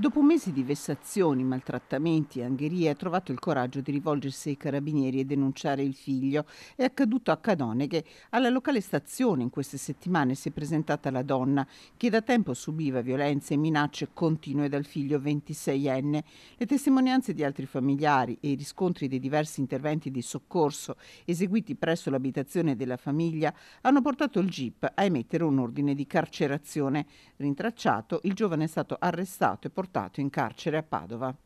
Dopo mesi di vessazioni, maltrattamenti e angherie, ha trovato il coraggio di rivolgersi ai carabinieri e denunciare il figlio. È accaduto a Cadoneghe. Alla locale stazione in queste settimane si è presentata la donna, che da tempo subiva violenze e minacce continue dal figlio 26enne. Le testimonianze di altri familiari e i riscontri dei diversi interventi di soccorso eseguiti presso l'abitazione della famiglia hanno portato il GIP a emettere un ordine di carcerazione. Rintracciato, il giovane è stato arrestato e portato portato in carcere a Padova.